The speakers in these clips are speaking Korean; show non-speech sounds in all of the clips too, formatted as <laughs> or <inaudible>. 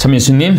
참 예수님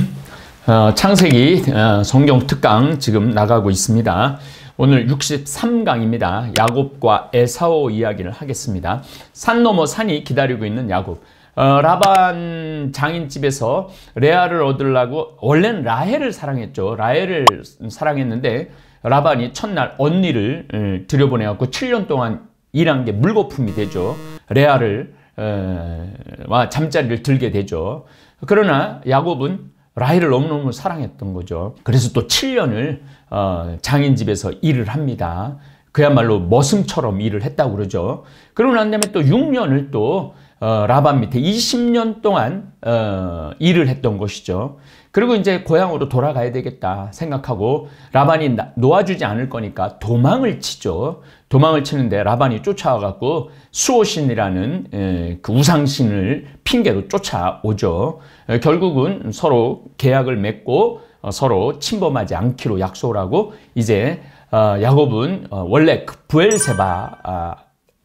어, 창세기 어, 성경 특강 지금 나가고 있습니다. 오늘 63강입니다. 야곱과 에사오 이야기를 하겠습니다. 산 넘어 산이 기다리고 있는 야곱. 어, 라반 장인집에서 레아를 얻으려고 원래는 라헬을 사랑했죠. 라헬을 사랑했는데 라반이 첫날 언니를 어, 들여보내갖고 7년 동안 일한 게 물거품이 되죠. 레아를 어, 와 잠자리를 들게 되죠. 그러나 야곱은 라헬을 너무너무 사랑했던 거죠. 그래서 또 7년을 어, 장인집에서 일을 합니다. 그야말로 머슴처럼 일을 했다고 그러죠. 그러고 난 다음에 또 6년을 또 어, 라반 밑에 20년 동안 어, 일을 했던 것이죠. 그리고 이제 고향으로 돌아가야 되겠다 생각하고 라반이 놓아주지 않을 거니까 도망을 치죠. 도망을 치는데 라반이 쫓아와갖고 수호신이라는 그 우상신을 핑계로 쫓아오죠. 결국은 서로 계약을 맺고 어, 서로 침범하지 않기로 약속을 하고 이제 아, 야곱은 어, 원래 그 부엘세바 아,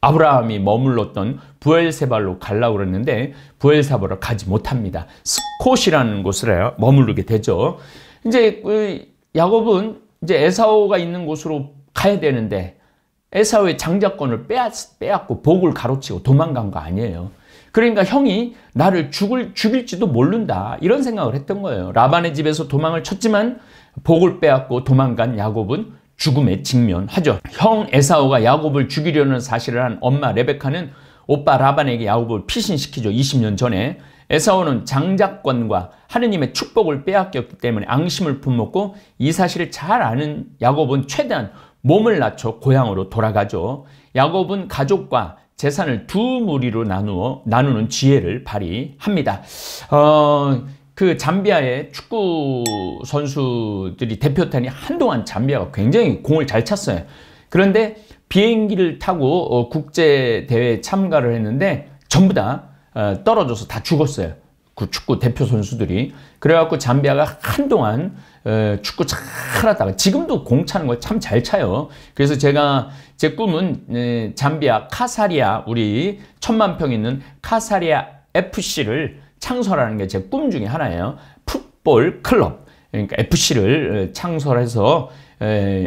아브라함이 머물렀던 부엘세바로갈라 그랬는데 부엘세바로 가지 못합니다. 스콧이라는 곳을 머무르게 되죠. 이제 그 야곱은 이제 에사오가 있는 곳으로 가야 되는데 에사의 장자권을 빼앗, 빼앗고 복을 가로치고 도망간 거 아니에요. 그러니까 형이 나를 죽을, 죽일지도 모른다. 이런 생각을 했던 거예요. 라반의 집에서 도망을 쳤지만 복을 빼앗고 도망간 야곱은 죽음에 직면하죠. 형 에사오가 야곱을 죽이려는 사실을 한 엄마 레베카는 오빠 라반에게 야곱을 피신시키죠. 20년 전에. 에사오는 장작권과 하느님의 축복을 빼앗겼기 때문에 앙심을 품었고 이 사실을 잘 아는 야곱은 최대한 몸을 낮춰 고향으로 돌아가죠. 야곱은 가족과 재산을 두 무리로 나누어 나누는 지혜를 발휘합니다. 어, 그 잠비아의 축구 선수들이 대표단이 한동안 잠비아가 굉장히 공을 잘 찼어요. 그런데 비행기를 타고 어, 국제 대회에 참가를 했는데 전부 다 어, 떨어져서 다 죽었어요. 그 축구 대표 선수들이 그래갖고 잠비아가 한동안 어, 축구 잘하다가 지금도 공 차는 거 참 잘 차요. 그래서 제가 제 꿈은 네, 잠비아 카사리아 우리 천만 평 있는 카사리아 FC를 창설하는 게 제 꿈 중에 하나예요. 풋볼 클럽 그러니까 FC를 어, 창설해서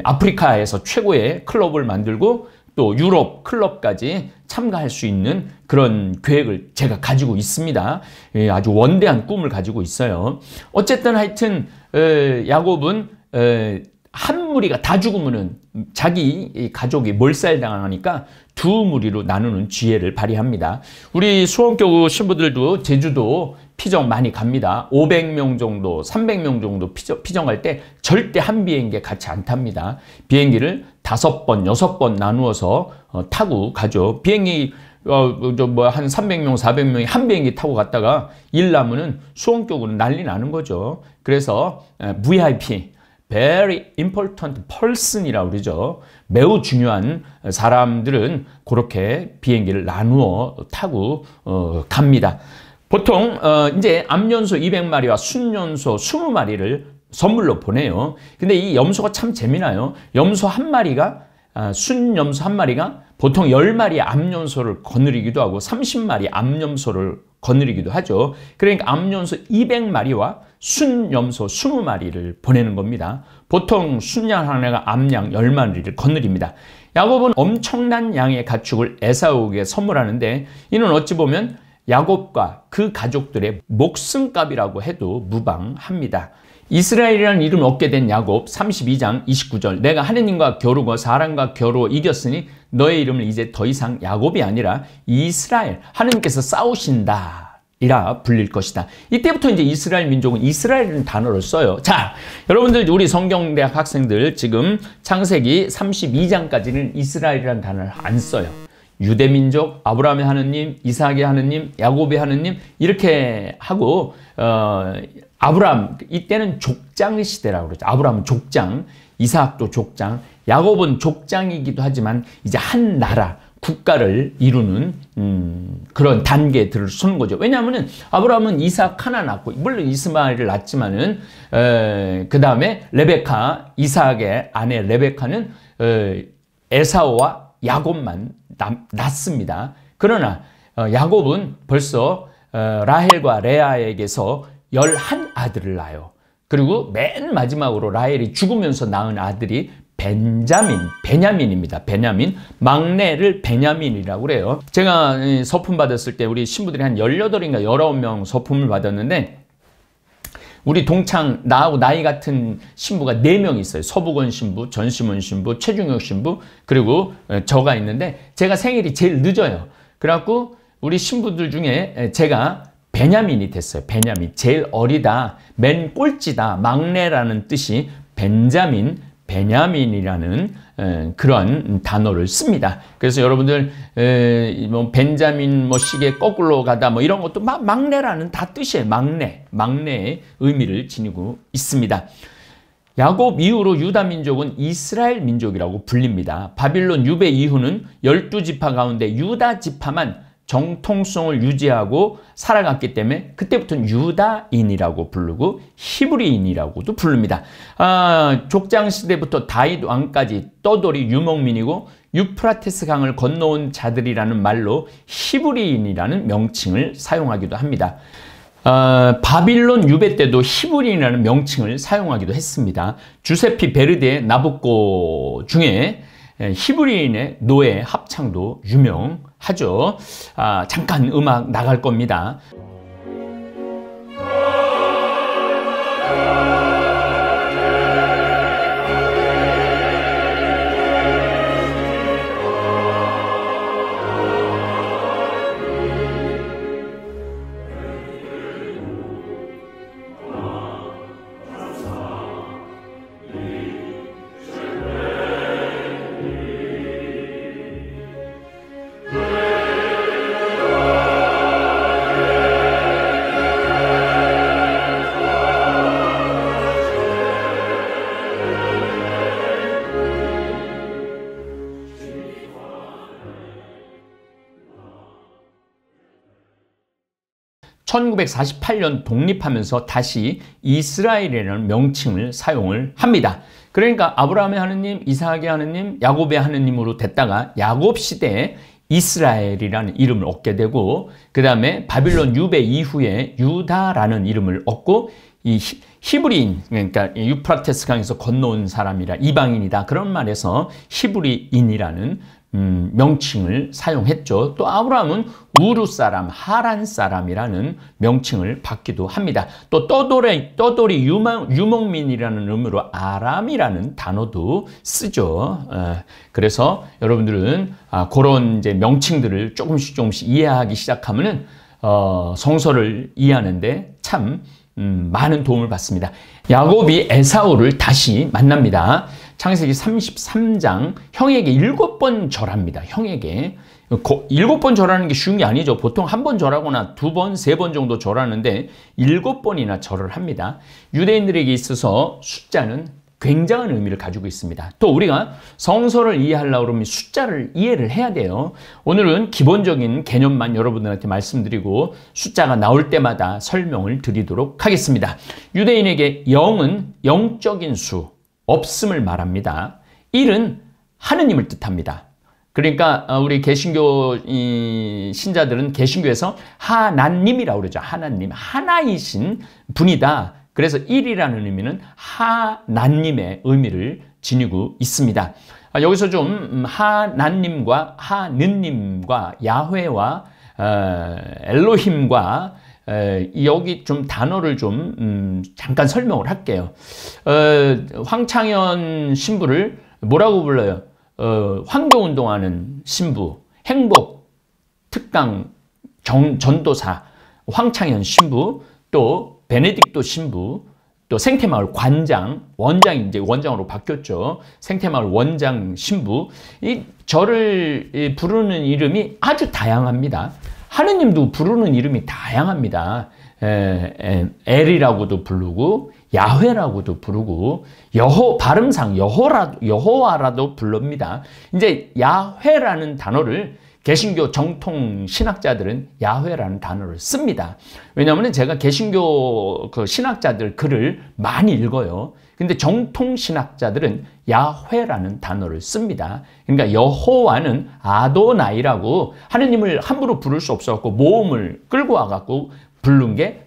아프리카에서 최고의 클럽을 만들고 또 유럽 클럽까지 참가할 수 있는 그런 계획을 제가 가지고 있습니다. 예, 아주 원대한 꿈을 가지고 있어요. 어쨌든 하여튼 야곱은 한 무리가 다죽으면 자기 가족이 몰살당하니까 두 무리로 나누는 지혜를 발휘합니다. 우리 수원교구 신부들도 제주도 피정 많이 갑니다. 500명 정도, 300명 정도 피정, 할때 절대 한 비행기에 같이 안 탑니다. 비행기를 다섯 번, 여섯 번 나누어서 어, 타고 가죠. 비행기 어, 저뭐한 300명, 400명이 한 비행기 타고 갔다가 일 남으면 수원격으로 난리 나는 거죠. 그래서 VIP, very important person이라고 그러죠. 매우 중요한 사람들은 그렇게 비행기를 나누어 타고 어, 갑니다. 보통 어 이제 암연소 200마리와 순연소 20마리를 선물로 보내요. 근데 이 염소가 참 재미나요. 염소 한 마리가 아, 순염소 한 마리가 보통 1 0마리 암염소를 거느리기도 하고 30마리 암염소를 거느리기도 하죠. 그러니까 암염소 200마리와 순염소 20마리를 보내는 겁니다. 보통 순양 한나가 암양 10마리를 거느립니다. 야곱은 엄청난 양의 가축을 에사오에게 선물하는데 이는 어찌 보면 야곱과 그 가족들의 목숨값이라고 해도 무방합니다. 이스라엘이라는 이름을 얻게 된 야곱 32장 29절 내가 하느님과 겨루고 사람과 겨루어 이겼으니 너의 이름을 이제 더 이상 야곱이 아니라 이스라엘 하느님께서 싸우신다. 이라 불릴 것이다. 이때부터 이제 이스라엘 민족은 이스라엘이라는 단어를 써요. 자, 여러분들 우리 성경대학 학생들 지금 창세기 32장까지는 이스라엘이라는 단어를 안 써요. 유대민족, 아브라함의 하느님, 이삭의 하느님, 야곱의 하느님 이렇게 하고 어, 아브라함 이때는 족장 시대라고 그러죠. 아브라함은 족장, 이삭도 족장, 야곱은 족장이기도 하지만 이제 한 나라 국가를 이루는 음, 그런 단계에 들어서 거죠. 왜냐하면 아브라함은 이삭 하나 낳고 물론 이스마엘을 낳지만은 그 다음에 레베카 이삭의 아내 레베카는 에, 에사오와 야곱만 낳습니다 그러나 어, 야곱은 벌써 어, 라헬과 레아에게서 11아들을 낳아요. 그리고 맨 마지막으로 라헬이 죽으면서 낳은 아들이 벤자민, 베냐민입니다. 베냐민. 막내를 베냐민이라고 그래요. 제가 서품 받았을 때 우리 신부들이 한 18인가 19명 서품을 받았는데 우리 동창 나하고 나이 같은 신부가 4명 있어요. 서부건 신부, 전시문 신부, 최중혁 신부 그리고 어, 저가 있는데 제가 생일이 제일 늦어요. 그래갖고 우리 신부들 중에 제가 베냐민이 됐어요. 베냐민 제일 어리다, 맨 꼴찌다, 막내라는 뜻이 벤자민 베냐민이라는 그런 단어를 씁니다. 그래서 여러분들 뭐 벤자민 뭐 시계 거꾸로 가다 뭐 이런 것도 막 막내라는 다 뜻이에요. 막내, 막내의 의미를 지니고 있습니다. 야곱 이후로 유다 민족은 이스라엘 민족이라고 불립니다. 바빌론 유배 이후는 열두 지파 가운데 유다 지파만 정통성을 유지하고 살아갔기 때문에 그때부터는 유다인이라고 부르고 히브리인이라고도 부릅니다. 아, 족장시대부터 다윗 왕까지 떠돌이 유목민이고 유프라테스 강을 건너온 자들이라는 말로 히브리인이라는 명칭을 사용하기도 합니다. 어, 바빌론 유배 때도 히브리인이라는 명칭을 사용하기도 했습니다. 주세피 베르데 나부코 중에 예, 히브리인의 노예 합창도 유명하죠. 아, 잠깐 음악 나갈 겁니다. 1948년 독립하면서 다시 이스라엘이라는 명칭을 사용을 합니다. 그러니까 아브라함의 하느님, 이삭의 하느님, 야곱의 하느님으로 됐다가 야곱 시대에 이스라엘이라는 이름을 얻게 되고 그 다음에 바빌론 유배 이후에 유다라는 이름을 얻고 이 히브리인 그러니까 유프라테스 강에서 건너온 사람이라 이방인이다 그런 말에서 히브리인이라는 음, 명칭을 사용했죠. 또 아브라함은 우루 사람, 하란 사람이라는 명칭을 받기도 합니다. 또 떠돌이, 떠돌이 유목, 유목민이라는 의미로 아람이라는 단어도 쓰죠. 에, 예, 그래서 여러분들은 아, 그런 이제 명칭들을 조금씩 조금씩 이해하기 시작하면은 어, 성서를 이해하는데 참 음, 많은 도움을 받습니다. 야곱이 에사오를 다시 만납니다. 창세기 33장 형에게 일곱 번 절합니다. 형에게 일곱 번 절하는 게 쉬운 게 아니죠. 보통 한 번 절하거나 두 번, 세 번 정도 절하는데 일곱 번이나 절을 합니다. 유대인들에게 있어서 숫자는 굉장한 의미를 가지고 있습니다. 또 우리가 성서를 이해하려고 그러면 숫자를 이해를 해야 돼요. 오늘은 기본적인 개념만 여러분들한테 말씀드리고 숫자가 나올 때마다 설명을 드리도록 하겠습니다. 유대인에게 0은 영적인 수, 없음을 말합니다. 일은 하느님을 뜻합니다. 그러니까 어, 우리 개신교 신자들은 개신교에서 하나님이라고 그러죠. 하나님, 하나이신 분이다. 그래서 일이라는 의미는 하나님의 의미를 지니고 있습니다. 아, 여기서 좀 음, 하나님과 하느님과 야훼와 어, 엘로힘과 에, 여기 좀 단어를 좀 음, 잠깐 설명을 할게요. 어, 황창현 신부를 뭐라고 불러요? 어, 환경운동하는 신부, 행복, 특강, 정, 전도사, 황창현 신부, 또 베네딕토 신부, 또 생태마을 관장, 원장이 제 원장으로 바뀌었죠. 생태마을 원장 신부. 이 저를 부르는 이름이 아주 다양합니다. 하느님도 부르는 이름이 다양합니다. 엘이라고도 부르고 야훼라고도 부르고 여호 발음상 여호라 여호와라도 불릅니다. 이제 야훼라는 단어를 개신교 정통 신학자들은 야훼라는 단어를 씁니다. 왜냐하면 제가 개신교 그 신학자들 글을 많이 읽어요. 근데 정통 신학자들은 야훼라는 단어를 씁니다. 그러니까 여호와는 아도나이라고 하느님을 함부로 부를 수 없었고 모음을 끌고 와갖고 부른 게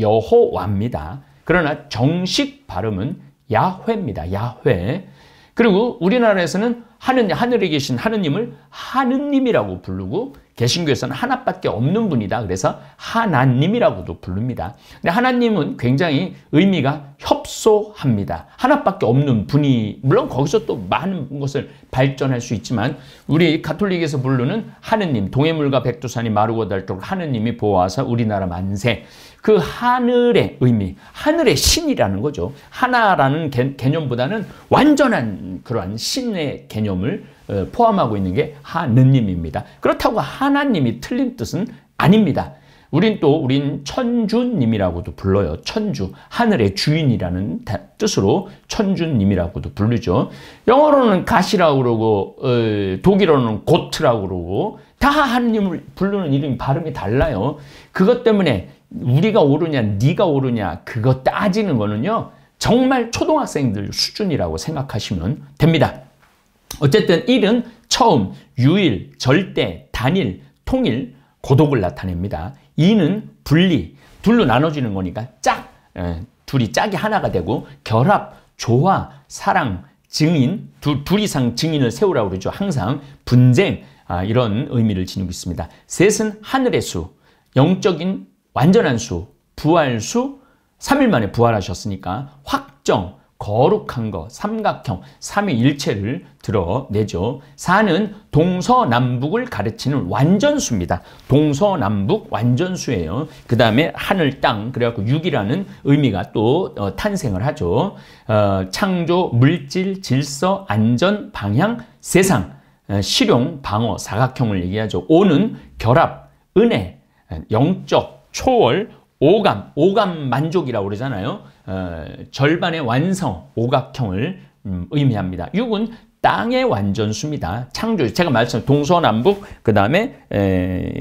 여호와입니다. 그러나 정식 발음은 야훼입니다. 야훼. 그리고 우리나라에서는 하느님, 하늘에 계신 하느님을 하느님이라고 부르고 개신교에서는 하나밖에 없는 분이다. 그래서 하나님이라고도 부릅니다. 근데 하나님은 굉장히 의미가 협소합니다. 하나밖에 없는 분이 물론 거기서 또 많은 것을 발전할 수 있지만 우리 가톨릭에서 부르는 하느님 동해물과 백두산이 마르고 닳도록 하느님이 보호하사 우리나라 만세 그 하늘의 의미, 하늘의 신이라는 거죠. 하나라는 개, 념보다는 완전한 그러한 신의 개념을 어, 포함하고 있는 게 하느님입니다. 그렇다고 하나님이 틀린 뜻은 아닙니다. 우린 또 우린 천주님이라고도 불러요. 천주, 하늘의 주인이라는 뜻으로 천주님이라고도 부르죠. 영어로는 가시라고 그러고 어, 독일어는 고트라고 그러고 다 하느님을 부르는 이름이 발음이 달라요. 그것 때문에 우리가 오르냐 네가 오르냐 그거 따지는 거는요. 정말 초등학생들 수준이라고 생각하시면 됩니다. 어쨌든 1은 처음, 유일, 절대, 단일, 통일, 고독을 나타냅니다. 2는 분리, 둘로 나눠지는 거니까 짝, 에, 둘이 짝이 하나가 되고 결합, 조화, 사랑, 증인, 두, 둘 이상 증인을 세우라고 그러죠. 항상 분쟁, 아, 이런 의미를 지니고 있습니다. 셋은 하늘의 수, 영적인 완전한 수, 부활수, 3일 만에 부활하셨으니까 확정, 거룩한 것, 삼각형, 삼위일체를 드러내죠. 4는 동서남북을 가르치는 완전수입니다. 동서남북 완전수예요. 그 다음에 하늘, 땅, 그래갖고 6이라는 의미가 또 어, 탄생을 하죠. 어, 창조, 물질, 질서, 안전, 방향, 세상, 어, 실용, 방어, 사각형을 얘기하죠. 5는 결합, 은혜, 영적, 초월, 오감, 오감 만족이라고 그러잖아요. 어, 절반의 완성, 오각형을 음, 의미합니다. 6은 땅의 완전수입니다. 창조, 제가 말씀드린 동서남북, 그 다음에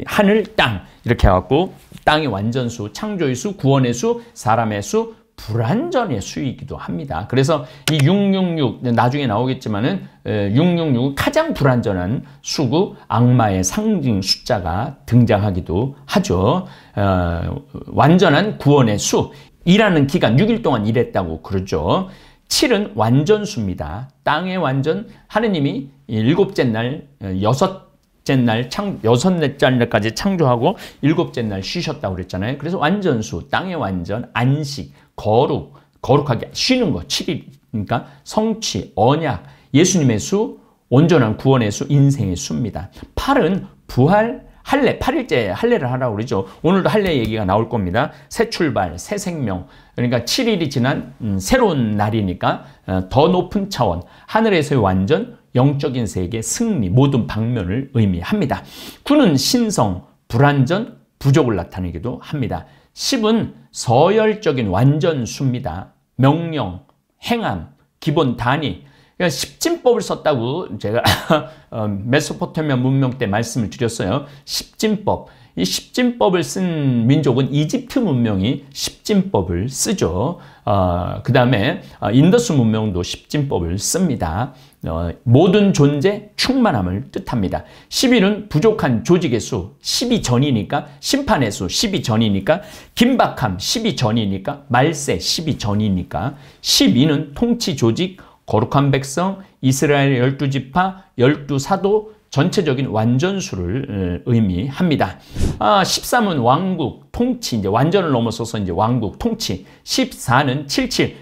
하늘, 땅 이렇게 해갖고 땅의 완전수, 창조의 수, 구원의 수, 사람의 수, 불안전의 수이기도 합니다. 그래서 이 666, 나중에 나오겠지만은 666은 가장 불안전한 수구 악마의 상징 숫자가 등장하기도 하죠. 어, 완전한 구원의 수, 일하는 기간 6일 동안 일했다고 그러죠. 7은 완전수입니다. 땅의 완전, 하느님이 일곱째 날, 여섯 날, 창, 여섯째 날까지 창조하고 일곱째 날 쉬셨다고 그랬잖아요. 그래서 완전수, 땅의 완전, 안식, 거룩, 거룩하게 쉬는 거, 7일, 그러니까 성취, 언약, 예수님의 수, 온전한 구원의 수, 인생의 수입니다. 8은 부활, 할례, 8일째 할례를 하라고 그러죠. 오늘도 할례 얘기가 나올 겁니다. 새 출발, 새 생명. 그러니까 7일이 지난 음, 새로운 날이니까 어, 더 높은 차원, 하늘에서의 완전 영적인 세계 승리 모든 방면을 의미합니다. 9는 신성, 불완전, 부족을 나타내기도 합니다. 10은 서열적인 완전수입니다. 명령, 행함, 기본 단위. 그러니까 십진법을 썼다고 제가 <laughs> 어, 메소포타미아 문명 때 말씀을 드렸어요. 십진법. 이 십진법을 쓴 민족은 이집트 문명이 십진법을 쓰죠. 어, 그 다음에 어, 인더스 문명도 십진법을 씁니다. 어, 모든 존재 충만함을 뜻합니다. 10일은 부족한 조직의 수, 1 0 전이니까 심판의 수, 1 0 전이니까 긴박함, 1 0 전이니까 말세, 1 0 전이니까 12는 통치 조직, 거룩한 백성, 이스라엘 열두 지파, 열두 사도, 전체적인 완전수를 어, 의미합니다. 아, 13은 왕국, 통치, 이제 완전을 넘어서서 이제 왕국, 통치. 14는 77,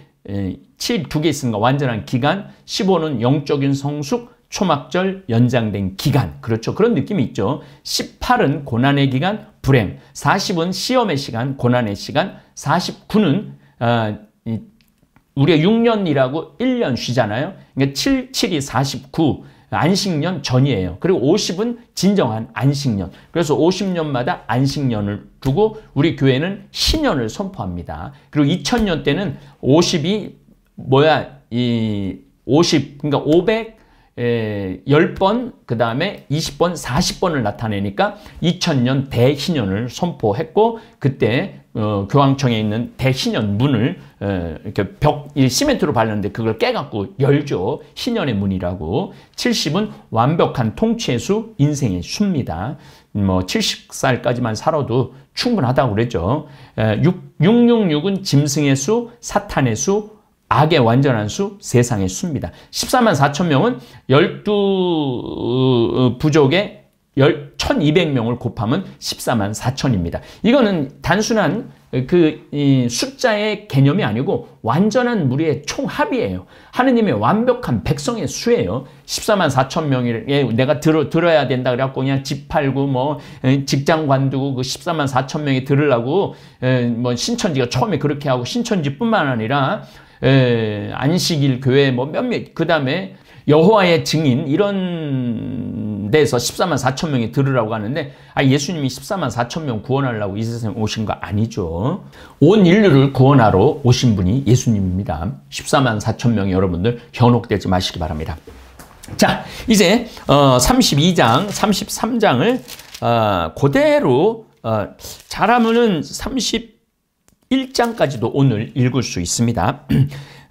7, 예, 두개 있으니까 완전한 기간, 15는 영적인 성숙, 초막절 연장된 기간. 그렇죠. 그런 느낌이 있죠. 18은 고난의 기간, 불행. 40은 시험의 시간, 고난의 시간. 49는 어, 아, 우리가 6년이라고 1년 쉬잖아요. 그러니까 7, 7이 49. 안식년 전이에요. 그리고 50은 진정한 안식년. 그래서 50년마다 안식년을 두고 우리 교회는 신년을 선포합니다. 그리고 2000년 때는 50이 뭐야 이 50, 그러니까 500 에, 10번, 그 다음에 20번, 40번을 나타내니까 2000년 대신년을 선포했고 그때 어, 교황청에 있는 대신연 문을 어, 이렇게 벽이 시멘트로 발랐는데 그걸 깨갖고 열죠. 신연의 문이라고. 70은 완벽한 통치의 수, 인생의 수입니다. 뭐 70살까지만 살아도 충분하다고 그랬죠. 에, 6, 666은 짐승의 수, 사탄의 수, 악의 완전한 수, 세상의 수입니다. 14만 4천 명은 12 어, 부족의 1200명을 곱하면 14만 4천입니다. 이거는 단순한 그 숫자의 개념이 아니고 완전한 무리의 총합이에요. 하느님의 완벽한 백성의 수예요. 14만 4천 명에 내가 들어, 들어야 된다 그래갖고 그냥 집 팔고 뭐 직장 관두고 그 14만 4천 명이 들으려고 뭐 신천지가 처음에 그렇게 하고 신천지뿐만 아니라 안식일 교회 뭐 몇몇 그 다음에 여호와의 증인 이런 데에서 14만 4천 명이 들으라고 하는데 아 예수님이 14만 4천 명 구원하려고 이 세상에 오신 거 아니죠. 온 인류를 구원하러 오신 분이 예수님입니다. 14만 4천 명이 여러분들 현혹되지 마시기 바랍니다. 자 이제 어, 32장 33장을 어, 그대로 어, 잘하면은 31장까지도 오늘 읽을 수 있습니다. <clears throat>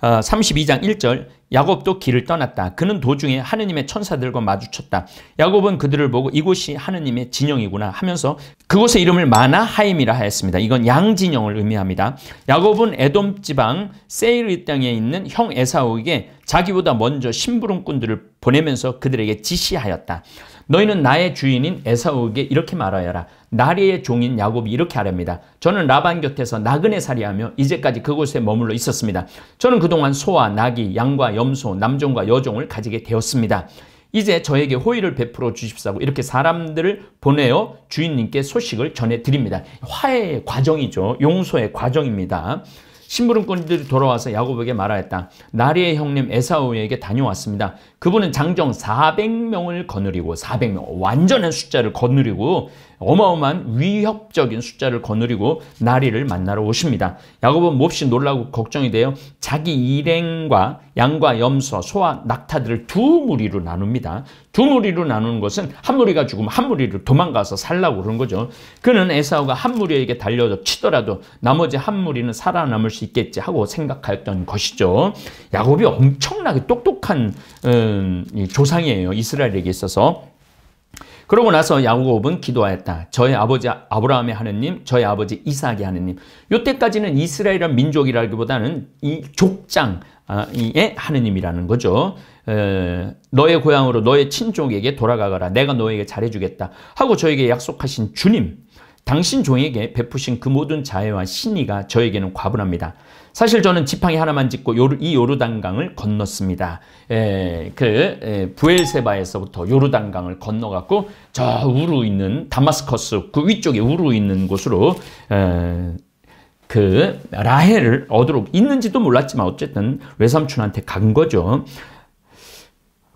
어, 32장 1절 야곱도 길을 떠났다. 그는 도중에 하느님의 천사들과 마주쳤다. 야곱은 그들을 보고 이곳이 하느님의 진영이구나 하면서 그곳의 이름을 마나하임이라 하였습니다. 이건 양진영을 의미합니다. 야곱은 에돔 지방 세이르 땅에 있는 형 에사오에게 자기보다 먼저 심부름꾼들을 보내면서 그들에게 지시하였다. 너희는 나의 주인인 에사우에게 이렇게 말하여라. 나리의 종인 야곱이 이렇게 하렵니다. 저는 라반 곁에서 나그네 살이하며 이제까지 그곳에 머물러 있었습니다. 저는 그동안 소와 나귀, 양과 염소, 남종과 여종을 가지게 되었습니다. 이제 저에게 호의를 베풀어 주십사고 이렇게 사람들을 보내어 주인님께 소식을 전해드립니다. 화해의 과정이죠. 용서의 과정입니다. 심부름꾼들이 돌아와서 야곱에게 말하였다. 나리의 형님 에사우에게 다녀왔습니다. 그분은 장정 400명을 거느리고 400명 완전한 숫자를 거느리고 어마어마한 위협적인 숫자를 거느리고 나리를 만나러 오십니다. 야곱은 몹시 놀라고 걱정이 되어 자기 일행과 양과 염소, 소와 낙타들을 두 무리로 나눕니다. 두 무리로 나누는 것은 한 무리가 죽으면 한 무리로 도망가서 살라고 그런 거죠. 그는 에사우가 한 무리에게 달려서 치더라도 나머지 한 무리는 살아남을 수 있겠지 하고 생각했던 것이죠. 야곱이 엄청나게 똑똑한 음, 조상이에요. 이스라엘에게 있어서. 그러고 나서 야곱은 기도하였다. 저희 아버지 아브라함의 하느님, 저희 아버지 이삭의 하느님. 요때까지는 이스라엘은 민족이라기보다는 이 족장의 아, 하느님이라는 거죠. 너의 고향으로 너의 친족에게 돌아가거라. 내가 너에게 잘해주겠다. 하고 저에게 약속하신 주님. 당신 종에게 베푸신 그 모든 자애와 신의가 저에게는 과분합니다. 사실 저는 지팡이 하나만 짚고 요르, 이 요르단강을 건넜습니다. 에, 그 에, 부엘세바에서부터 요르단강을 건너갔고 저 우루 있는 다마스커스 그 위쪽에 우루 있는 곳으로 에, 그 라헬을 얻으러 있는지도 몰랐지만 어쨌든 외삼촌한테 간 거죠.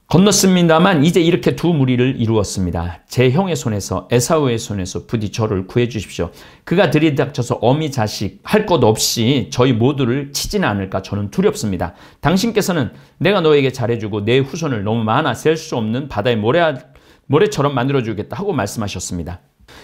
건넜습니다만 이제 이렇게 두 무리를 이루었습니다. 제 형의 손에서 에사우의 손에서 부디 저를 구해 주십시오. 그가 들이닥쳐서 어미 자식 할 것 없이 저희 모두를 치진 않을까 저는 두렵습니다. 당신께서는 내가 너에게 잘해주고 내 후손을 너무 많아 셀 수 없는 바다의 모래, 모래처럼 만들어주겠다 하고 말씀하셨습니다.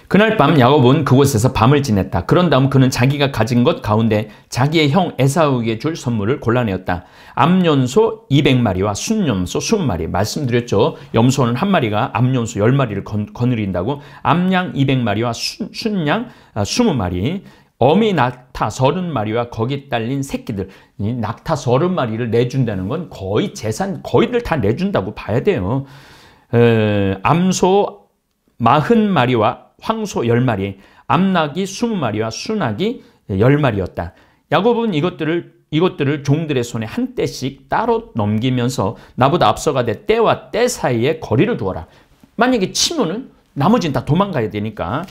그날 밤 야곱은 그곳에서 밤을 지냈다. 그런 다음 그는 자기가 가진 것 가운데 자기의 형 에사우에게 줄 선물을 골라내었다. 암연소 200마리와 순염소 20마리. 말씀드렸죠. 염소는 한 마리가 암연소 10마리를 건, 으린다고 암양 200마리와 순, 순양 20마리. 아, 어미 낙타 30마리와 거기 딸린 새끼들 이 낙타 30마리를 내준다는 건 거의 재산 거의들 다 내준다고 봐야 돼요. 에, 암소 40마리와 황소 10마리, 암나이 20마리와 순나이 10마리였다. 야곱은 이것들을 이것들을 종들의 손에 한 떼씩 따로 넘기면서 나보다 앞서가 되 때와 때 사이에 거리를 두어라. 만약에 치면은 나머지는 다 도망가야 되니까.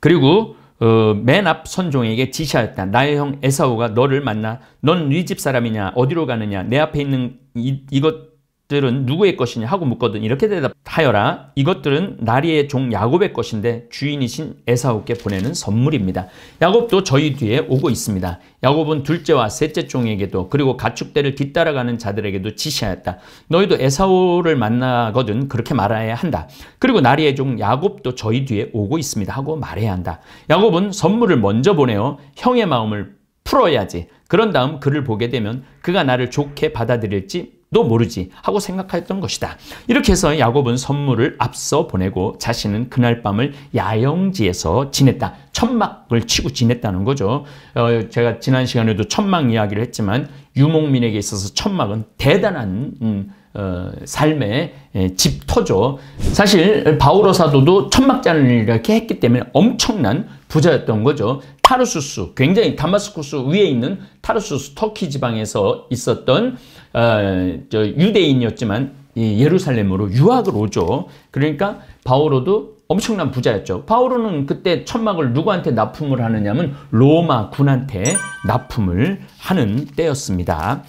그리고 어, 맨앞 선종에게 지시하였다. 나의 형 에사오가 너를 만나 넌네집 사람이냐 어디로 가느냐 내 앞에 있는 이, 이것 들은 누구의 것이냐 하고 묻거든 이렇게 대답하여라 이것들은 나리의 종 야곱의 것인데 주인이신 에사오께 보내는 선물입니다. 야곱도 저희 뒤에 오고 있습니다. 야곱은 둘째와 셋째 종에게도 그리고 가축대를 뒤따라가는 자들에게도 지시하였다. 너희도 에사오를 만나거든 그렇게 말해야 한다. 그리고 나리의 종 야곱도 저희 뒤에 오고 있습니다 하고 말해야 한다. 야곱은 선물을 먼저 보내어 형의 마음을 풀어야지. 그런 다음 그를 보게 되면 그가 나를 좋게 받아들일지 도 모르지 하고 생각했던 것이다. 이렇게 해서 야곱은 선물을 앞서 보내고 자신은 그날 밤을 야영지에서 지냈다. 천막을 치고 지냈다는 거죠. 어, 제가 지난 시간에도 천막 이야기를 했지만 유목민에게 있어서 천막은 대단한 음, 어, 삶의 예, 집터죠. 사실 바울어 사도도 천막잔을 이렇게 했기 때문에 엄청난 부자였던 거죠. 타르수스, 굉장히 다마스쿠스 위에 있는 타르수스 터키 지방에서 있었던 어, 유대인이었지만 예루살렘으로 유학을 오죠. 그러니까 바오로도 엄청난 부자였죠. 바오로는 그때 천막을 누구한테 납품을 하느냐면 로마 군한테 납품을 하는 때였습니다.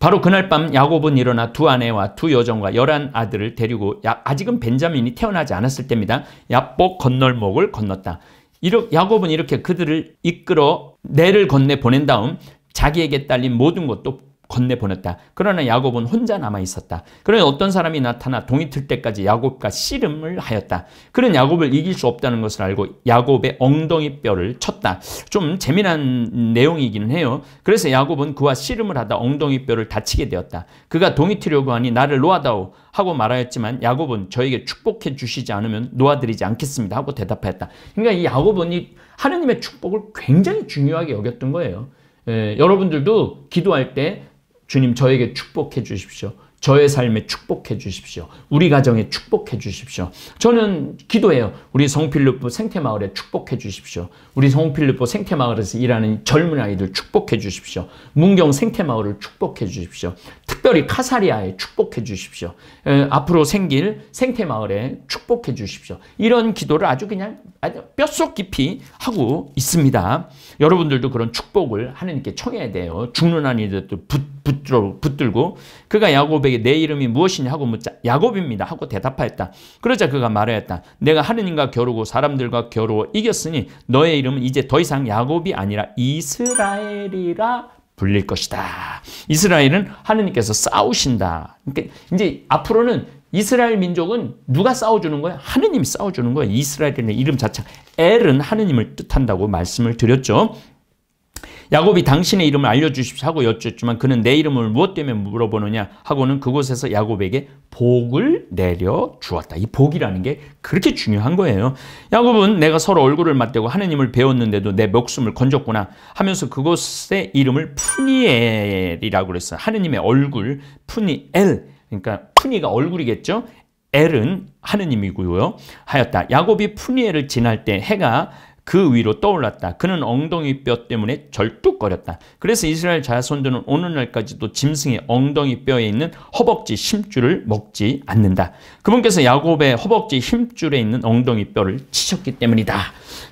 바로 그날 밤 야곱은 일어나 두 아내와 두 여정과 열한 아들을 데리고 야, 아직은 벤자민이 태어나지 않았을 때입니다. 야복 건널목을 건넜다. 이렇 야곱은 이렇게 그들을 이끌어 내를 건네 보낸 다음 자기에게 딸린 모든 것도 건네 보냈다. 그러나 야곱은 혼자 남아 있었다. 그러나 어떤 사람이 나타나 동이 틀 때까지 야곱과 씨름을 하였다. 그런 야곱을 이길 수 없다는 것을 알고 야곱의 엉덩이 뼈를 쳤다. 좀 재미난 내용이기는 해요. 그래서 야곱은 그와 씨름을 하다 엉덩이 뼈를 다치게 되었다. 그가 동이 틀려고 하니 나를 놓아다오 하고 말하였지만 야곱은 저에게 축복해 주시지 않으면 놓아드리지 않겠습니다 하고 대답하였다. 그러니까 이 야곱은 이 하느님의 축복을 굉장히 중요하게 여겼던 거예요. 예, 여러분들도 기도할 때 주님 저에게 축복해 주십시오. 저의 삶에 축복해 주십시오. 우리 가정에 축복해 주십시오. 저는 기도해요. 우리 성필루프 생태마을에 축복해 주십시오. 우리 성필루프 생태마을에서 일하는 젊은 아이들 축복해 주십시오. 문경 생태마을을 축복해 주십시오. 특별히 카사리아에 축복해 주십시오. 에, 앞으로 생길 생태마을에 축복해 주십시오. 이런 기도를 아주 그냥 아주 뼛속 깊이 하고 있습니다. 여러분들도 그런 축복을 하나님께 청해야 돼요. 죽는 아이들도 붙들고 그가 야곱에게 그에게 내 이름이 무엇이냐 하고 묻자 야곱입니다 하고 대답하였다. 그러자 그가 말하였다. 내가 하느님과 겨루고 사람들과 겨루어 이겼으니 너의 이름은 이제 더 이상 야곱이 아니라 이스라엘이라 불릴 것이다. 이스라엘은 하느님께서 싸우신다. 그러니까 이제 앞으로는 이스라엘 민족은 누가 싸워주는 거야? 하느님이 싸워주는 거야. 이스라엘의 이름 자체가 엘은 하느님을 뜻한다고 말씀을 드렸죠. 야곱이 당신의 이름을 알려주십시오 하고 여쭙지만 그는 내 이름을 무엇 때문에 물어보느냐 하고는 그곳에서 야곱에게 복을 내려 주었다. 이 복이라는 게 그렇게 중요한 거예요. 야곱은 내가 서로 얼굴을 맞대고 하느님을 배웠는데도 내 목숨을 건졌구나 하면서 그곳의 이름을 푸니엘이라고 그랬어요. 하느님의 얼굴 푸니엘 그러니까 푸니가 얼굴이겠죠. 엘은 하느님이고요. 하였다. 야곱이 푸니엘을 지날 때 해가 그 위로 떠올랐다. 그는 엉덩이뼈 때문에 절뚝거렸다. 그래서 이스라엘 자손들은 오늘날까지도 짐승의 엉덩이뼈에 있는 허벅지 힘줄을 먹지 않는다. 그분께서 야곱의 허벅지 힘줄에 있는 엉덩이뼈를 치셨기 때문이다.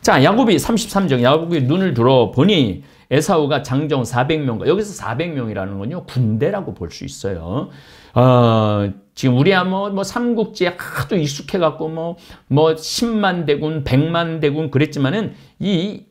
자, 야곱이 33장 야곱이 눈을 들어 보니 에사우가 장정 400명과 여기서 400명이라는 건요 군대라고 볼 수 있어요. 어, 지금 우리야 뭐, 뭐 삼국지에 하도 익숙해갖고 뭐, 뭐 10만 대군, 100만 대군 그랬지만은 이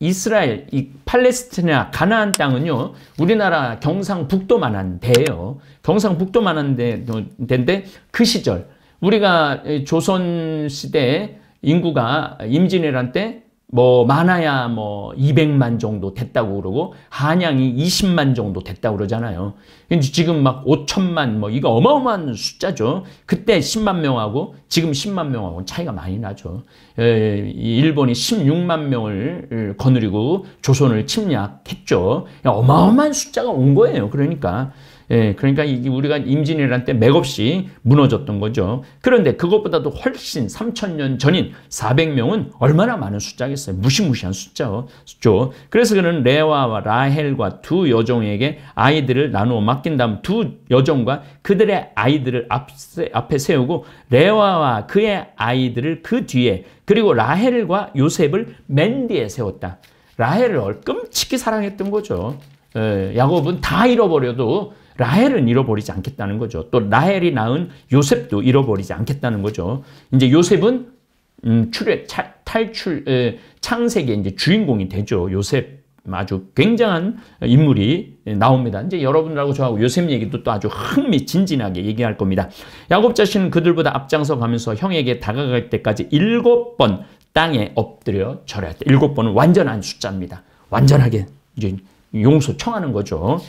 이스라엘, 이 팔레스티나, 가나안 땅은요, 우리나라 경상북도만 한데요 경상북도만 한 데, 데인데 그 시절 우리가 조선 시대 인구가 임진왜란 때뭐 많아야 뭐 200만 정도 됐다고 그러고 한양이 20만 정도 됐다고 그러잖아요. 근데 그러니까 지금 막 5천만 뭐 이거 어마어마한 숫자죠. 그때 10만 명하고 지금 10만 명하고 차이가 많이 나죠. 예, 일본이 16만 명을 거느리고 조선을 침략했죠. 그러니까 어마어마한 숫자가 온 거예요. 그러니까 예, 그러니까 이게 우리가 임진왜란 때 맥없이 무너졌던 거죠. 그런데 그것보다도 훨씬 3천년 전인 400명은 얼마나 많은 숫자겠어요. 무시무시한 숫자죠. 그래서 그는 레와와 라헬과 두 여종에게 아이들을 나누어 맡긴 다음 두 여종과 그들의 아이들을 앞에 세우고 레와와 그의 아이들을 그 뒤에 그리고 라헬과 요셉을 맨 뒤에 세웠다. 라헬을 끔찍히 사랑했던 거죠. 예, 야곱은 다 잃어버려도 라헬은 잃어버리지 않겠다는 거죠. 또 라헬이 낳은 요셉도 잃어버리지 않겠다는 거죠. 이제 요셉은 음, 출애 탈출 에, 창세기 이제 주인공이 되죠. 요셉 아주 굉장한 인물이 나옵니다. 이제 여러분들하고 저하고 요셉 얘기도 또 아주 흥미진진하게 얘기할 겁니다. 야곱 자신은 그들보다 앞장서 가면서 형에게 다가갈 때까지 일곱 번 땅에 엎드려 절했다. 일곱 번은 완전한 숫자입니다. 완전하게 이제 용서 청하는 거죠.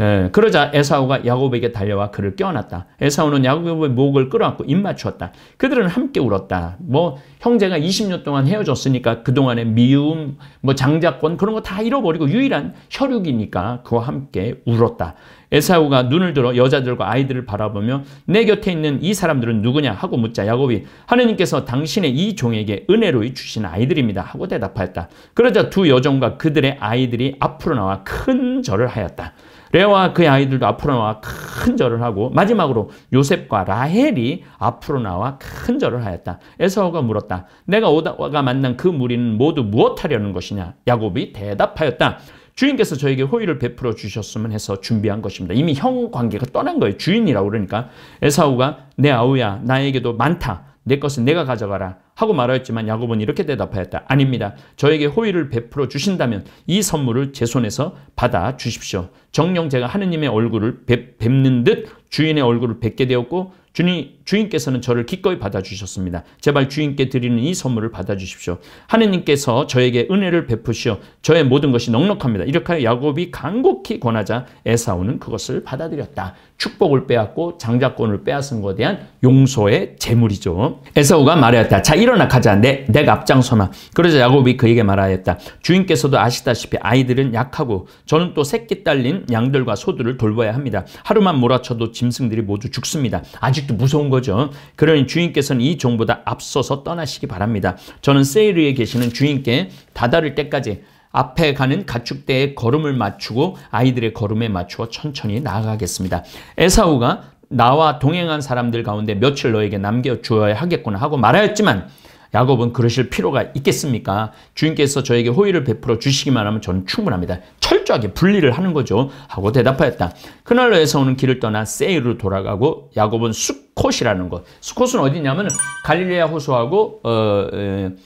예, 그러자 에사오가 야곱에게 달려와 그를 껴안았다. 에사오는 야곱의 목을 끌어안고 입맞추었다. 그들은 함께 울었다. 뭐 형제가 20년 동안 헤어졌으니까 그동안의 미움, 뭐 장자권 그런 거 다 잃어버리고 유일한 혈육이니까 그와 함께 울었다. 에사오가 눈을 들어 여자들과 아이들을 바라보며 내 곁에 있는 이 사람들은 누구냐 하고 묻자 야곱이 하느님께서 당신의 이 종에게 은혜로이 주신 아이들입니다 하고 대답하였다. 그러자 두 여종과 그들의 아이들이 앞으로 나와 큰 절을 하였다. 레와 그의 아이들도 앞으로 나와 큰 절을 하고 마지막으로 요셉과 라헬이 앞으로 나와 큰 절을 하였다. 에서가 물었다. 내가 오다가 만난 그 무리는 모두 무엇하려는 것이냐? 야곱이 대답하였다. 주인께서 저에게 호의를 베풀어 주셨으면 해서 준비한 것입니다. 이미 형 관계가 떠난 거예요. 주인이라고 그러니까 에사우가 내 아우야 나에게도 많다. 내 것은 내가 가져가라 하고 말하였지만 야곱은 이렇게 대답하였다. 아닙니다. 저에게 호의를 베풀어 주신다면 이 선물을 제 손에서 받아 주십시오. 정령 제가 하느님의 얼굴을 뵙, 는듯 주인의 얼굴을 뵙게 되었고 주님, 주인께서는 저를 기꺼이 받아주셨습니다. 제발 주인께 드리는 이 선물을 받아주십시오. 하느님께서 저에게 은혜를 베푸시어 저의 모든 것이 넉넉합니다. 이렇게 하여 야곱이 간곡히 권하자 에사오는 그것을 받아들였다. 축복을 빼앗고 장자권을 빼앗은 것에 대한 용서의 재물이죠. 에사오가 말하였다. 자 일어나 가자. 내, 내가 앞장서나. 그러자 야곱이 그에게 말하였다. 주인께서도 아시다시피 아이들은 약하고 저는 또 새끼 딸린 양들과 소들을 돌봐야 합니다. 하루만 몰아쳐도 짐승들이 모두 죽습니다. 아주 아직도 무서운 거죠. 그러니 주인께서는 이 종보다 앞서서 떠나시기 바랍니다. 저는 세이르에 계시는 주인께 다다를 때까지 앞에 가는 가축대의 걸음을 맞추고 아이들의 걸음에 맞추어 천천히 나아가겠습니다. 에사우가 나와 동행한 사람들 가운데 며칠 너에게 남겨주어야 하겠구나 하고 말하였지만 야곱은 그러실 필요가 있겠습니까? 주인께서 저에게 호의를 베풀어 주시기만 하면 저는 충분합니다. 철저하게 분리를 하는 거죠. 하고 대답하였다. 그날로에서 오는 길을 떠나 세이로 돌아가고 야곱은 수콧이라는 곳. 수콧은 어디냐면 갈릴레아 호수하고 어,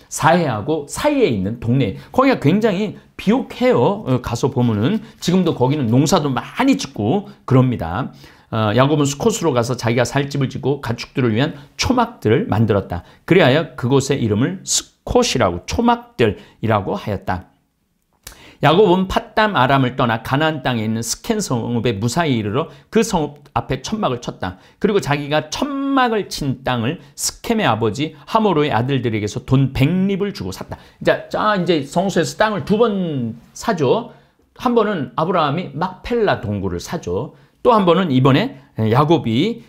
사해하고 사이에 있는 동네. 거기가 굉장히 비옥해요. 어, 가서 보면은 지금도 거기는 농사도 많이 짓고 그럽니다. 어, 야곱은 수콧으로 가서 자기가 살 집을 짓고 가축들을 위한 초막들을 만들었다. 그리하여 그곳의 이름을 수콧이라고 초막들이라고 하였다. 야곱은 팟담 아람을 떠나 가나안 땅에 있는 스캔 성읍에 무사히 이르러 그 성읍 앞에 천막을 쳤다. 그리고 자기가 천막을 친 땅을 스캠의 아버지 하모로의 아들들에게서 돈 백립을 주고 샀다. 자, 자 이제 성수에서 땅을 두 번 사죠. 한 번은 아브라함이 막펠라 동굴을 사죠. 또한 번은 이번에 야곱이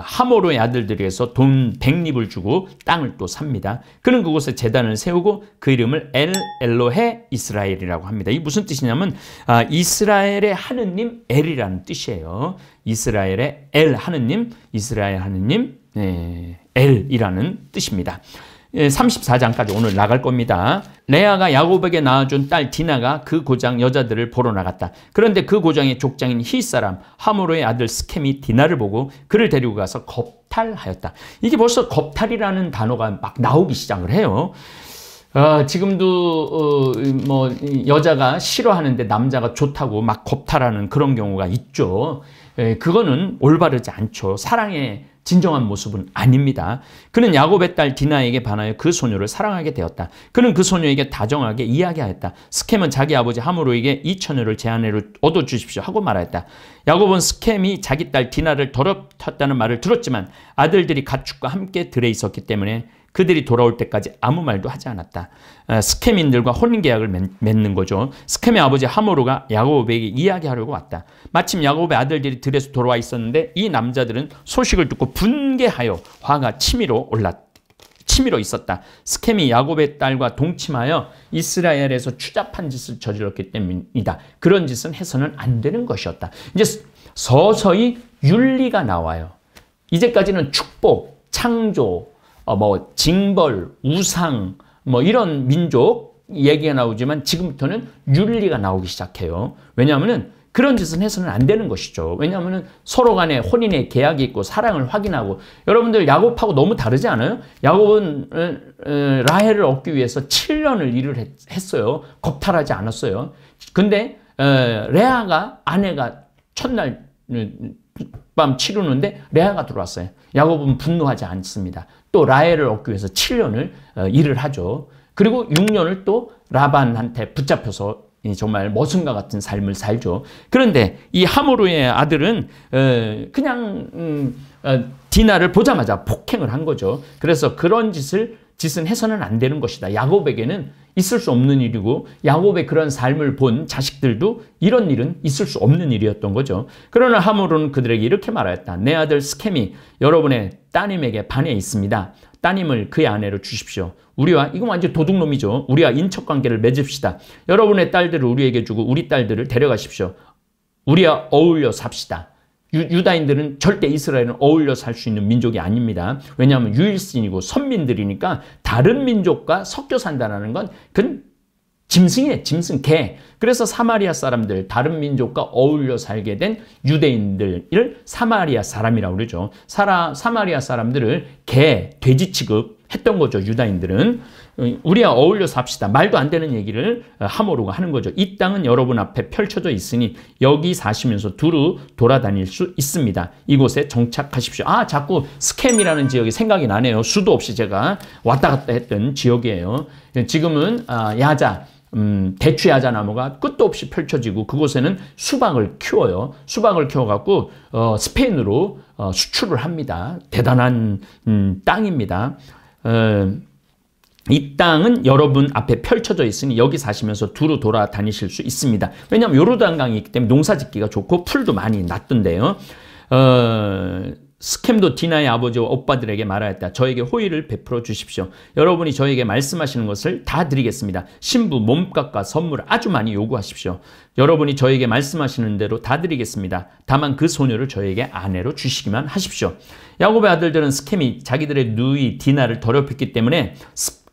하모로의 아들들에게서 돈 백립을 주고 땅을 또 삽니다. 그는 그곳에 재단을 세우고 그 이름을 엘 엘로헤 이스라엘이라고 합니다. 이 무슨 뜻이냐면 아, 이스라엘의 하느님 엘이라는 뜻이에요. 이스라엘의 엘 하느님, 이스라엘 하느님 엘이라는 뜻입니다. 34장까지 예, 오늘 나갈 겁니다. 레아가 야곱에게 낳아준 딸 디나가 그 고장 여자들을 보러 나갔다. 그런데 그 고장의 족장인 히사람 하모로의 아들 스캠이 디나를 보고 그를 데리고 가서 겁탈하였다. 이게 벌써 겁탈이라는 단어가 막 나오기 시작을 해요. 어, 지금도 어, 뭐 여자가 싫어하는데 남자가 좋다고 막 겁탈하는 그런 경우가 있죠. 에, 예, 그거는 올바르지 않죠. 사랑의 진정한 모습은 아닙니다. 그는 야곱의 딸 디나에게 반하여 그 소녀를 사랑하게 되었다. 그는 그 소녀에게 다정하게 이야기하였다. 스캠은 자기 아버지 하모로에게 이 처녀를 제 아내를 얻어 주십시오 하고 말하였다. 야곱은 스캠이 자기 딸 디나를 더럽혔다는 말을 들었지만 아들들이 가축과 함께 들에 있었기 때문에 그들이 돌아올 때까지 아무 말도 하지 않았다. 아, 스캠인들과 혼인 계약을 맺는 거죠. 스캠의 아버지 하모르가 야곱에게 이야기하려고 왔다. 마침 야곱의 아들들이 들에서 돌아와 있었는데 이 남자들은 소식을 듣고 분개하여 화가 치밀어 올랐다. 치밀어 있었다. 스캠이 야곱의 딸과 동침하여 이스라엘에서 추잡한 짓을 저질렀기 때문이다. 그런 짓은 해서는 안 되는 것이었다. 이제 서서히 윤리가 나와요. 이제까지는 축복, 창조, 어, 뭐 징벌, 우상 뭐 이런 민족 얘기가 나오지만 지금부터는 윤리가 나오기 시작해요. 왜냐하면은 그런 짓은 해서는 안 되는 것이죠. 왜냐하면 서로 간에 혼인의 계약이 있고 사랑을 확인하고 여러분들 야곱하고 너무 다르지 않아요? 야곱은 어, 어, 라헬을 얻기 위해서 7년을 일을 했, 어요 겁탈하지 않았어요. 근데 어, 레아가 아내가 첫날 음, 밤 치르는데 레아가 들어왔어요. 야곱은 분노하지 않습니다. 또 라헬을 얻기 위해서 7년을 어, 일을 하죠. 그리고 6년을 또 라반한테 붙잡혀서 정말 머슴과 같은 삶을 살죠. 그런데 이 하모르의 아들은 어, 그냥 음, 어, 디나를 보자마자 폭행을 한 거죠. 그래서 그런 짓을 짓은 해서는 안 되는 것이다. 야곱에게는 있을 수 없는 일이고 야곱의 그런 삶을 본 자식들도 이런 일은 있을 수 없는 일이었던 거죠. 그러나 하모르 그들에게 이렇게 말하였다. 내 아들 스캠이 여러분의 따님에게 반해 있습니다. 따님을 그의 아내로 주십시오. 우리와 이건 완전 도둑놈이죠. 우리와 인척관계를 맺읍시다. 여러분의 딸들을 우리에게 주고 우리 딸들을 데려가십시오. 우리와 어울려 삽시다. 유, 다인들은 절대 이스라엘은 어울려 살 수 있는 민족이 아닙니다. 왜냐하면 유일신이고 선민들이니까 다른 민족과 섞여 산다는 건 그건 짐승이에요. 짐승, 개. 그래서 사마리아 사람들, 다른 민족과 어울려 살게 된 유대인들을 사마리아 사람이라고 그러죠. 사라, 사마리아 사람들을 개, 돼지 취급했던 거죠. 유다인들은. 우리와 어울려 서합시다 말도 안 되는 얘기를 어, 함으로 하는 거죠. 이 땅은 여러분 앞에 펼쳐져 있으니 여기 사시면서 두루 돌아다닐 수 있습니다. 이곳에 정착하십시오. 아 자꾸 스캠이라는 지역이 생각이 나네요. 수도 없이 제가 왔다 갔다 했던 지역이에요. 지금은 아, 야자. 음, 대추 야자 나무가 끝도 없이 펼쳐지고 그곳에는 수박을 키워요. 수박을 키워갖고 어, 스페인으로 어, 수출을 합니다. 대단한 음, 땅입니다. 어, 이 땅은 여러분 앞에 펼쳐져 있으니 여기 사시면서 두루 돌아다니실 수 있습니다. 왜냐하면 요르단강이 있기 때문에 농사짓기가 좋고 풀도 많이 났던데요. 어, 스캠도 디나의 아버지와 오빠들에게 말하였다. 저에게 호의를 베풀어 주십시오. 여러분이 저에게 말씀하시는 것을 다 드리겠습니다. 신부 몸값과 선물을 아주 많이 요구하십시오. 여러분이 저에게 말씀하시는 대로 다 드리겠습니다. 다만 그 소녀를 저에게 아내로 주시기만 하십시오. 야곱의 아들들은 스캠이 자기들의 누이 디나를 더럽혔기 때문에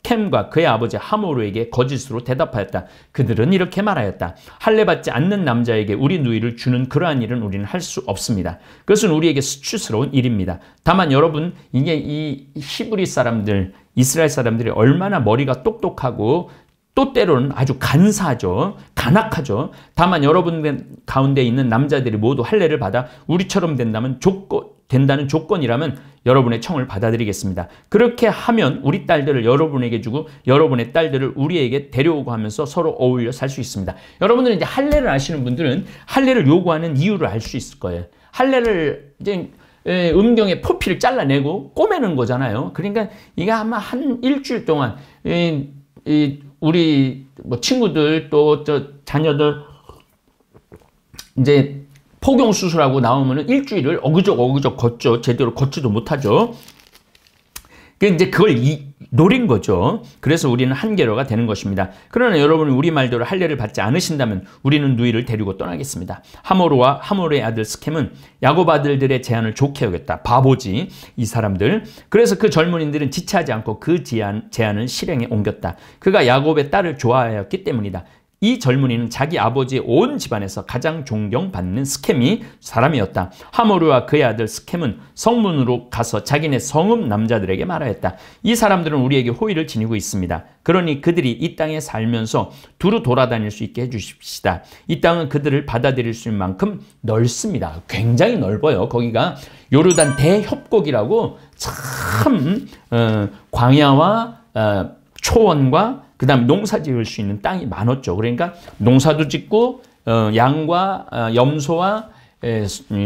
캠과 그의 아버지 하모르에게 거짓으로 대답하였다. 그들은 이렇게 말하였다. 할례받지 않는 남자에게 우리 누이를 주는 그러한 일은 우리는 할 수 없습니다. 그것은 우리에게 수치스러운 일입니다. 다만 여러분 이게 이 히브리 사람들 이스라엘 사람들이 얼마나 머리가 똑똑하고 또 때로는 아주 간사하죠. 간악하죠. 다만 여러분 가운데 있는 남자들이 모두 할례를 받아 우리처럼 된다면 조건 된다는 조건이라면 여러분의 청을 받아들이겠습니다. 그렇게 하면 우리 딸들을 여러분에게 주고 여러분의 딸들을 우리에게 데려오고 하면서 서로 어울려 살 수 있습니다. 여러분들은 이제 할례를 아시는 분들은 할례를 요구하는 이유를 알 수 있을 거예요. 할례를 이제 예, 음경의 포피를 잘라내고 꼬매는 거잖아요. 그러니까 이게 아마 한 일주일 동안 이, 이 우리 뭐 친구들 또저 자녀들 이제 포경 수술하고 나오면은 일주일을 어그적 어그적 걷죠. 제대로 걷지도 못하죠. 그 이제 그걸 이, 노린 거죠. 그래서 우리는 한계로가 되는 것입니다. 그러나 여러분이 우리 말대로 할례를 받지 않으신다면 우리는 누이를 데리고 떠나겠습니다. 하모르와하모르의 아들 스캠은 야곱 아들들의 제안을 좋게 여겼다. 바보지 이 사람들. 그래서 그 젊은이들은 지체하지 않고 그 제안, 제안을 실행에 옮겼다. 그가 야곱의 딸을 좋아하였기 때문이다. 이 젊은이는 자기 아버지의 온 집안에서 가장 존경받는 스캠이 사람이었다. 하모르와 그의 아들 스캠은 성문으로 가서 자기네 성읍 남자들에게 말하였다. 이 사람들은 우리에게 호의를 지니고 있습니다. 그러니 그들이 이 땅에 살면서 두루 돌아다닐 수 있게 해주십시다. 이 땅은 그들을 받아들일 수 있는 만큼 넓습니다. 굉장히 넓어요. 거기가 요르단 대협곡이라고 참 어, 광야와 어, 초원과 그 다음에 농사 지을 수 있는 땅이 많았죠. 그러니까 농사도 짓고 어, 양과 어, 염소와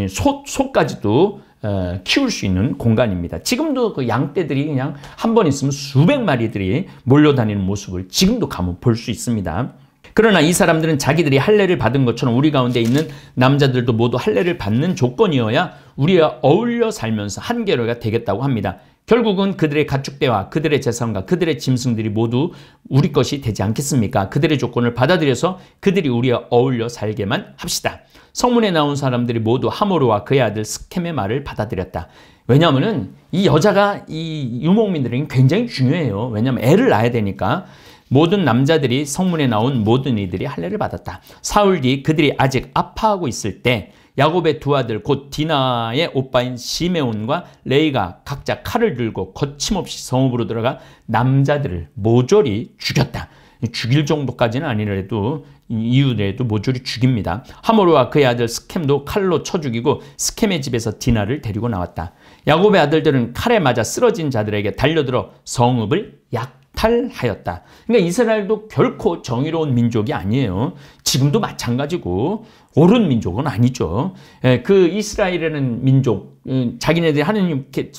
소, 소까지도 어, 키울 수 있는 공간입니다. 지금도 그 양떼들이 그냥 한 번 있으면 수백 마리들이 몰려다니는 모습을 지금도 가면 볼 수 있습니다. 그러나 이 사람들은 자기들이 할례를 받은 것처럼 우리 가운데 있는 남자들도 모두 할례를 받는 조건이어야 우리와 어울려 살면서 한계로가 되겠다고 합니다. 결국은 그들의 가축대와 그들의 재산과 그들의 짐승들이 모두 우리 것이 되지 않겠습니까? 그들의 조건을 받아들여서 그들이 우리와 어울려 살게만 합시다. 성문에 나온 사람들이 모두 하모르와 그의 아들 스캠의 말을 받아들였다. 왜냐하면은 이 여자가 이 유목민들에게 굉장히 중요해요. 왜냐하면 애를 낳아야 되니까. 모든 남자들이 성문에 나온 모든 이들이 할례를 받았다. 사흘 뒤 그들이 아직 아파하고 있을 때 야곱의 두 아들 곧 디나의 오빠인 시메온과 레이가 각자 칼을 들고 거침없이 성읍으로 들어가 남자들을 모조리 죽였다. 죽일 정도까지는 아니라도 이유에도 모조리 죽입니다. 하모르와 그의 아들 스캠도 칼로 쳐 죽이고 스캠의 집에서 디나를 데리고 나왔다. 야곱의 아들들은 칼에 맞아 쓰러진 자들에게 달려들어 성읍을 약탈하였다. 그러니까 이스라엘도 결코 정의로운 민족이 아니에요. 지금도 마찬가지고 옳은 민족은 아니죠. 예, 그 이스라엘이라는 민족, 음, 자기네들이 하느님께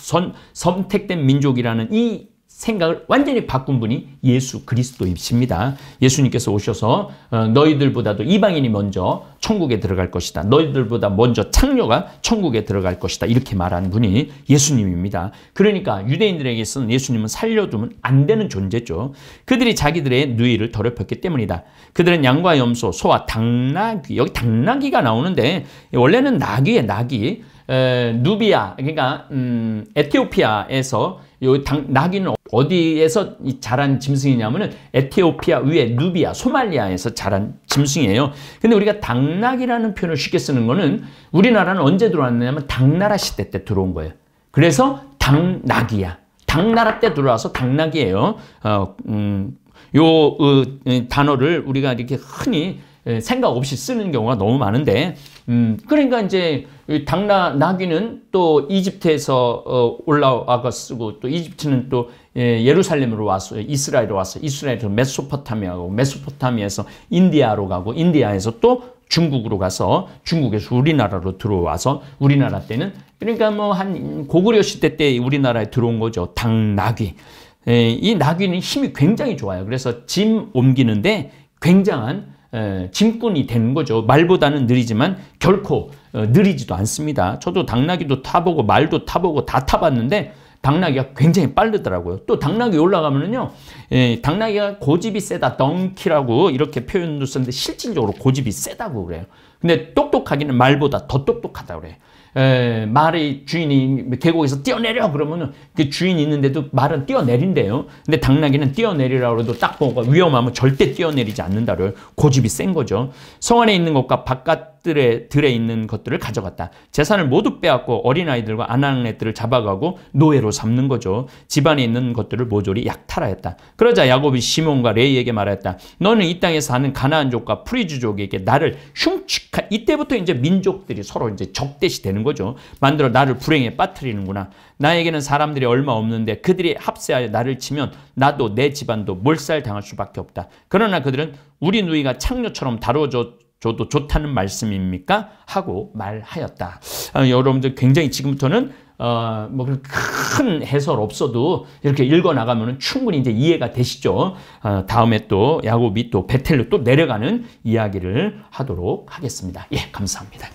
선택된 민족이라는 이 생각을 완전히 바꾼 분이 예수 그리스도이십니다. 예수님께서 오셔서 어, 너희들보다도 이방인이 먼저 천국에 들어갈 것이다. 너희들보다 먼저 창녀가 천국에 들어갈 것이다. 이렇게 말한 분이 예수님입니다. 그러니까 유대인들에게서는 예수님은 살려두면 안 되는 존재죠. 그들이 자기들의 누이를 더럽혔기 때문이다. 그들은 양과 염소, 소와 당나귀, 여기 당나귀가 나오는데 원래는 나귀에 나귀, 에, 누비아 그러니까 음, 에티오피아에서 요 당, 나귀는 어디에서 이 자란 짐승이냐면은 에티오피아 위에 누비아 소말리아에서 자란 짐승이에요. 근데 우리가 당나귀라는 표현을 쉽게 쓰는 거는 우리나라는 언제 들어왔냐면 당나라 시대 때 들어온 거예요. 그래서 당나귀야. 당나라 때 들어와서 당나귀예요. 어, 음, 요 으, 어, 단어를 우리가 이렇게 흔히 예, 생각 없이 쓰는 경우가 너무 많은데 음 그러니까 이제 당나 나귀는 또 이집트에서 어, 올라와서 쓰고 또 이집트는 또 예, 루살렘으로 왔어요. 이스라엘로 왔어요. 이스라엘에서 메소포타미아고 메소포타미아에서 인디아로 가고 인디아에서 또 중국으로 가서 중국에서 우리나라로 들어와서 우리나라 때는 그러니까 뭐 한 고구려 시대 때 우리나라에 들어온 거죠 당나귀 예, 이 나귀는 힘이 굉장히 좋아요 그래서 짐 옮기는데 굉장한 짐꾼이 예, 되는 거죠. 말보다는 느리지만 결코 어, 느리지도 않습니다. 저도 당나귀도 타보고 말도 타보고 다 타봤는데 당나귀가 굉장히 빠르더라고요. 또 당나귀 올라가면은요, 예, 당나귀가 고집이 세다, 덩키라고 이렇게 표현도 썼는데 실질적으로 고집이 세다고 그래요. 근데 똑똑하기는 말보다 더 똑똑하다고 그래요. 에, 말의 주인이 계곡에서 뛰어내려 그러면은 그 주인이 있는데도 말은 뛰어내린대요. 근데 당나귀는 뛰어내리라고 해도 딱 보고 위험하면 절대 뛰어내리지 않는다를 고집이 센 거죠. 성 안에 있는 것과 바깥 들에 들에 있는 것들을 가져갔다. 재산을 모두 빼앗고 어린아이들과 아낙네들을 잡아가고 노예로 삼는 거죠. 집안에 있는 것들을 모조리 약탈하였다. 그러자 야곱이 시몬과 레이에게 말하였다. 너는 이 땅에 사는 가나안족과 프리즈족에게 나를 흉측한 이때부터 이제 민족들이 서로 이제 적대시 되는 거죠. 만들어 나를 불행에 빠뜨리는구나. 나에게는 사람들이 얼마 없는데 그들이 합세하여 나를 치면 나도 내 집안도 몰살당할 수밖에 없다. 그러나 그들은 우리 누이가 창녀처럼 다뤄져 저도 좋다는 말씀입니까? 하고 말하였다. 아, 여러분들 굉장히 지금부터는 어, 뭐큰 해설 없어도 이렇게 읽어 나가면 충분히 이제 이해가 되시죠. 어, 다음에 또 야곱이 또 베텔로 또 내려가는 이야기를 하도록 하겠습니다. 예, 감사합니다.